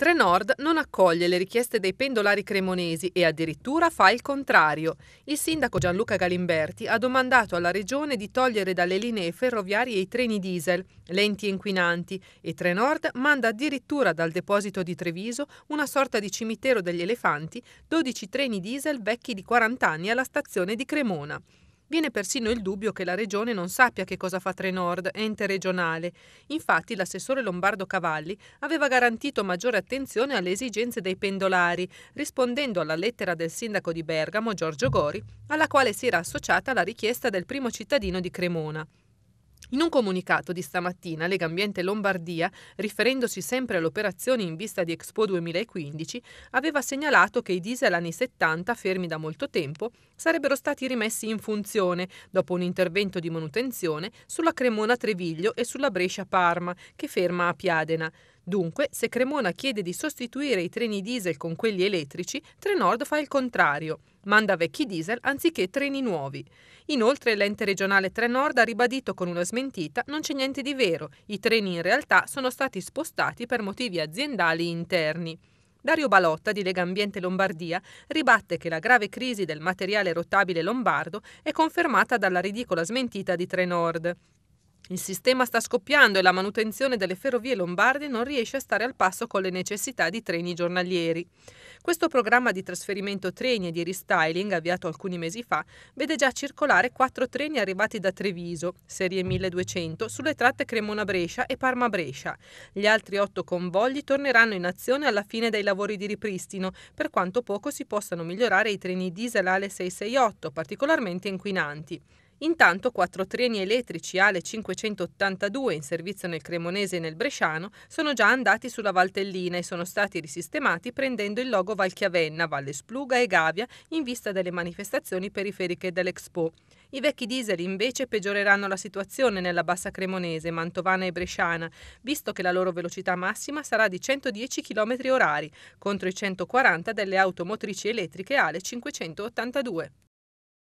Trenord non accoglie le richieste dei pendolari cremonesi e addirittura fa il contrario. Il sindaco Gianluca Galimberti ha domandato alla regione di togliere dalle linee ferroviarie i treni diesel, lenti e inquinanti, e Trenord manda addirittura dal deposito di Treviso una sorta di cimitero degli elefanti 12 treni diesel vecchi di 40 anni alla stazione di Cremona. Viene persino il dubbio che la regione non sappia che cosa fa Trenord, ente regionale. Infatti l'assessore Lombardo Cavalli aveva garantito maggiore attenzione alle esigenze dei pendolari, rispondendo alla lettera del sindaco di Bergamo, Giorgio Gori, alla quale si era associata la richiesta del primo cittadino di Cremona. In un comunicato di stamattina, Lega Ambiente Lombardia, riferendosi sempre all'operazione in vista di Expo 2015, aveva segnalato che i diesel anni 70, fermi da molto tempo, sarebbero stati rimessi in funzione dopo un intervento di manutenzione sulla Cremona Treviglio e sulla Brescia Parma, che ferma a Piadena. Dunque, se Cremona chiede di sostituire i treni diesel con quelli elettrici, Trenord fa il contrario. Manda vecchi diesel anziché treni nuovi. Inoltre l'ente regionale Trenord ha ribadito con una smentita non c'è niente di vero, i treni in realtà sono stati spostati per motivi aziendali interni. Dario Balotta di Lega Ambiente Lombardia ribatte che la grave crisi del materiale rotabile lombardo è confermata dalla ridicola smentita di Trenord. Il sistema sta scoppiando e la manutenzione delle ferrovie lombarde non riesce a stare al passo con le necessità di treni giornalieri. Questo programma di trasferimento treni e di restyling, avviato alcuni mesi fa, vede già circolare quattro treni arrivati da Treviso, serie 1200, sulle tratte Cremona-Brescia e Parma-Brescia. Gli altri otto convogli torneranno in azione alla fine dei lavori di ripristino, per quanto poco si possano migliorare i treni diesel Ale 668, particolarmente inquinanti. Intanto quattro treni elettrici Ale 582 in servizio nel Cremonese e nel Bresciano sono già andati sulla Valtellina e sono stati risistemati prendendo il logo Valchiavenna, Valle Spluga e Gavia in vista delle manifestazioni periferiche dell'Expo. I vecchi diesel invece peggioreranno la situazione nella bassa cremonese, mantovana e bresciana, visto che la loro velocità massima sarà di 110 km h contro i 140 delle automotrici elettriche Ale 582.